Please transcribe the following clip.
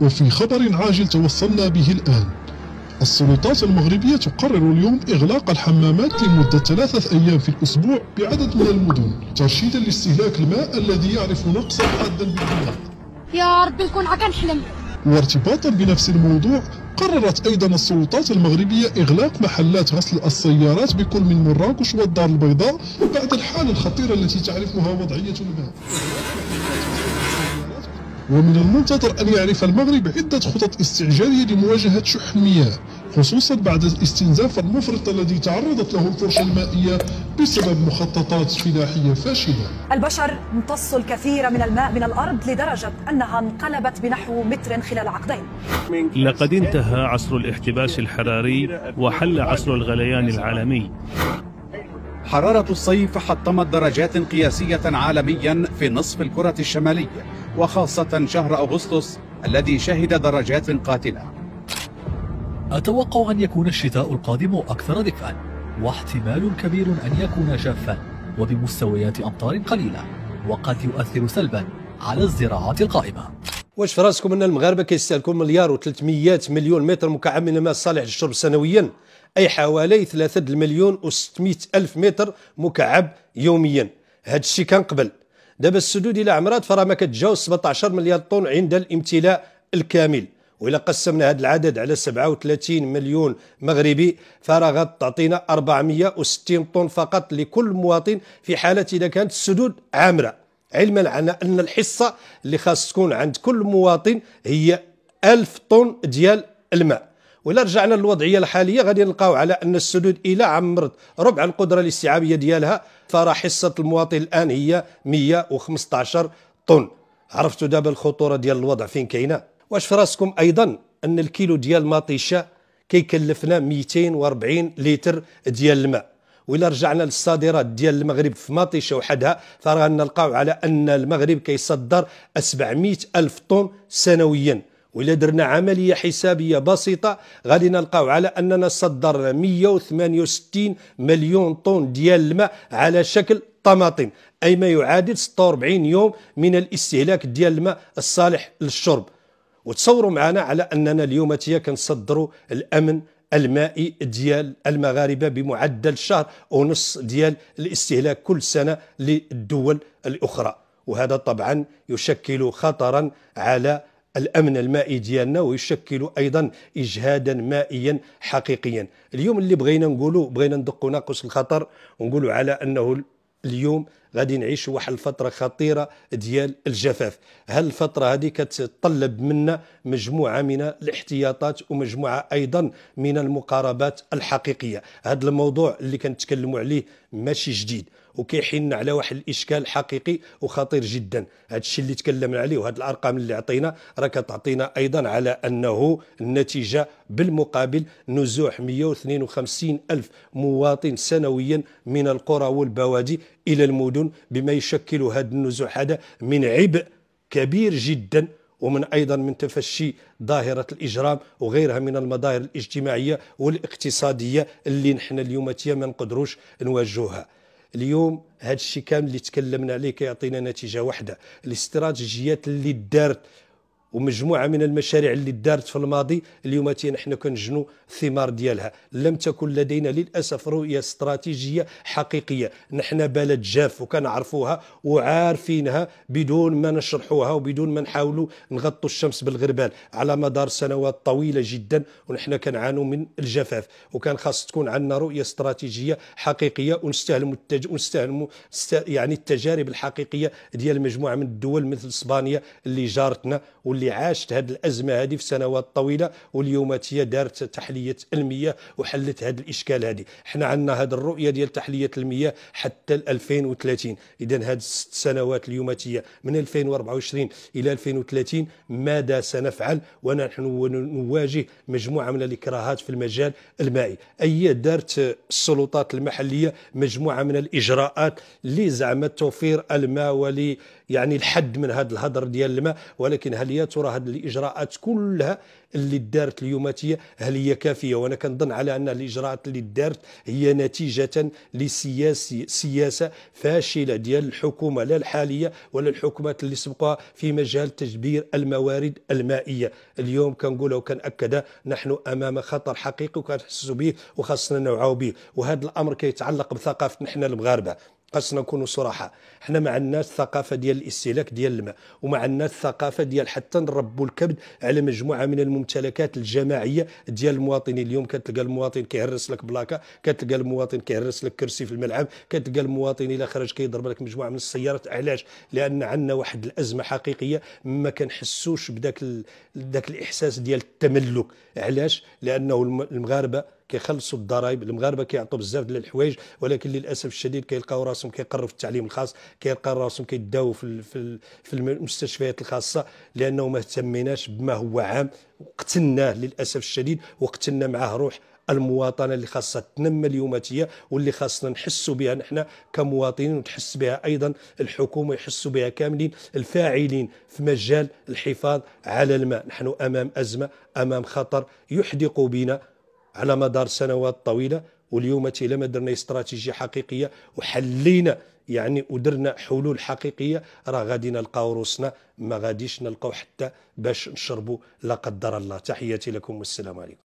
وفي خبر عاجل توصلنا به الآن السلطات المغربية تقرر اليوم إغلاق الحمامات لمدة ثلاثة أيام في الأسبوع بعدد من المدن ترشيدا لاستهلاك الماء الذي يعرف نقصا حادا بالبلاد يا ربي نكون عا كنحلم وارتباطا بنفس الموضوع قررت أيضا السلطات المغربية إغلاق محلات غسل السيارات بكل من مراكش والدار البيضاء بعد الحالة الخطيرة التي تعرفها وضعية الماء ومن المنتظر أن يعرف المغرب عدة خطط استعجالية لمواجهة شح المياه خصوصا بعد الاستنزاف المفرط الذي تعرضت له الفرشة المائية بسبب مخططات فلاحية فاشلة البشر امتصوا الكثير من الماء من الأرض لدرجة أنها انقلبت بنحو متر خلال عقدين لقد انتهى عصر الاحتباس الحراري وحل عصر الغليان العالمي حرارة الصيف حطمت درجات قياسية عالميا في نصف الكرة الشمالية وخاصة شهر أغسطس الذي شهد درجات قاتلة أتوقع أن يكون الشتاء القادم أكثر دفئا واحتمال كبير أن يكون جافا وبمستويات أمطار قليلة وقد يؤثر سلبا على الزراعة القائمة واش في راسكم ان المغاربه كيستهلكوا مليار و300 مليون متر مكعب من الماء الصالح للشرب سنويا اي حوالي 3 مليون و600 الف متر مكعب يوميا هذا الشيء كان قبل دابا السدود الى عمرات فراه ما كتجاوز 17 مليار طن عند الامتلاء الكامل وإلا قسمنا هذا العدد على 37 مليون مغربي فراه تعطينا 460 طن فقط لكل مواطن في حالة إذا كانت السدود عامرة علما على أن الحصة اللي خاص تكون عند كل مواطن هي 1000 طن ديال الماء ولا رجعنا للوضعيه الحاليه غادي نلقاو على ان السدود الى عمرت ربع القدره الاستيعابيه ديالها فراح حصه المواطن الان هي 115 طن عرفتوا دابا الخطوره ديال الوضع فين كاينه واش في راسكم ايضا ان الكيلو ديال مطيشه كيكلفنا 240 لتر ديال الماء وإلا رجعنا للصادرات ديال المغرب في مطيشة وحدها فراه نلقاو على أن المغرب كيصدر 700 ألف طن سنويا وإلا درنا عملية حسابية بسيطة غادي نلقاو على أننا صدرنا 168 مليون طن ديال الماء على شكل طماطم أي ما يعادل 46 يوم من الاستهلاك ديال الماء الصالح للشرب وتصوروا معنا على أننا اليوم تيا كنصدروا الأمن المائي ديال المغاربة بمعدل شهر ونص ديال الاستهلاك كل سنة للدول الأخرى وهذا طبعا يشكل خطرا على الأمن المائي ديالنا ويشكل أيضا إجهادا مائيا حقيقيا اليوم اللي بغينا نقولوا بغينا ندقوا ناقص الخطر ونقولوا على أنه اليوم غادي نعيشوا واحد الفتره خطيره ديال الجفاف هل الفتره هذه كتطلب منا مجموعه من الاحتياطات ومجموعه ايضا من المقاربات الحقيقيه هذا الموضوع اللي كنتكلموا عليه ماشي جديد وكيحن على واحد الاشكال حقيقي وخطير جدا هذا الشيء اللي تكلمنا عليه وهذه الارقام اللي عطينا راه كتعطينا ايضا على انه النتيجه بالمقابل نزوح 152 الف مواطن سنويا من القرى والبوادي الى المدن مؤمن بما يشكل هذا النزوح هذا من عبء كبير جدا ومن ايضا من تفشي ظاهره الاجرام وغيرها من المظاهر الاجتماعيه والاقتصاديه اللي نحن اليوم تيا ما نقدروش نواجهها اليوم هذا الشيء كامل اللي تكلمنا عليه كيعطينا نتيجه واحده الاستراتيجيات اللي دارت ومجموعه من المشاريع اللي دارت في الماضي اليوم نحن كنجنوا الثمار ديالها لم تكن لدينا للاسف رؤيه استراتيجيه حقيقيه نحن بلد جاف وكنعرفوها وعارفينها بدون ما نشرحوها وبدون ما نحاولوا نغطوا الشمس بالغربال على مدار سنوات طويله جدا ونحن كنعانوا من الجفاف وكان خاص تكون عندنا رؤيه استراتيجيه حقيقيه ونستهلموا التج... ونستهلموا يعني التجارب الحقيقيه ديال مجموعه من الدول مثل اسبانيا اللي جارتنا واللي اللي عاشت هذه الازمه هذه في سنوات طويله واليوم هي دارت تحليه المياه وحلت هذا الاشكال هذه حنا عندنا هذه الرؤيه ديال تحليه المياه حتى 2030 اذا هذه الست سنوات اليوم هي من 2024 الى 2030 ماذا سنفعل ونحن نواجه مجموعه من الاكراهات في المجال المائي اي دارت السلطات المحليه مجموعه من الاجراءات لزعم توفير الماء ولي يعني الحد من هذا الهدر ديال الماء ولكن هل يا ترى هذه الاجراءات كلها اللي دارت اليوماتيه هل هي كافيه وانا كنظن على ان الاجراءات اللي دارت هي نتيجه لسياسه سياسه فاشله ديال الحكومه لا الحاليه ولا الحكومات اللي سبقوها في مجال تجبير الموارد المائيه اليوم كنقولها وكناكدها نحن امام خطر حقيقي وكنحسوا به وخاصنا نوعوا به وهذا الامر كيتعلق بثقافه نحن المغاربه خاصنا نكونوا صراحه حنا ما عندناش ثقافه ديال الاستهلاك ديال الماء وما عندناش ثقافه ديال حتى نربوا الكبد على مجموعه من الممتلكات الجماعيه ديال المواطنين اليوم كتلقى المواطن كيهرس لك بلاكه كتلقى المواطن كيهرس لك كرسي في الملعب كتلقى المواطن إلى خرج كيضرب لك مجموعه من السيارات علاش لان عندنا واحد الازمه حقيقيه ما كنحسوش بداك ال... داك الاحساس ديال التملك علاش لانه المغاربه كيخلصوا الضرائب المغاربه كيعطوا بزاف ديال الحوايج ولكن للاسف الشديد كيلقاو راسهم كيقروا في التعليم الخاص كيلقاو راسهم كيداو في في المستشفيات الخاصه لانه ما اهتميناش بما هو عام وقتلناه للاسف الشديد وقتلنا معاه روح المواطنه اللي خاصها تنمى اليوماتيه واللي خاصنا نحسوا بها نحن كمواطنين وتحس بها ايضا الحكومه يحسوا بها كاملين الفاعلين في مجال الحفاظ على الماء نحن امام ازمه امام خطر يحدق بنا على مدار سنوات طويله واليوم الى ما درنا استراتيجيه حقيقيه وحلينا يعني ودرنا حلول حقيقيه راه غادي نلقاو روسنا ما غاديش نلقاو حتى باش نشربوا لا قدر الله تحياتي لكم والسلام عليكم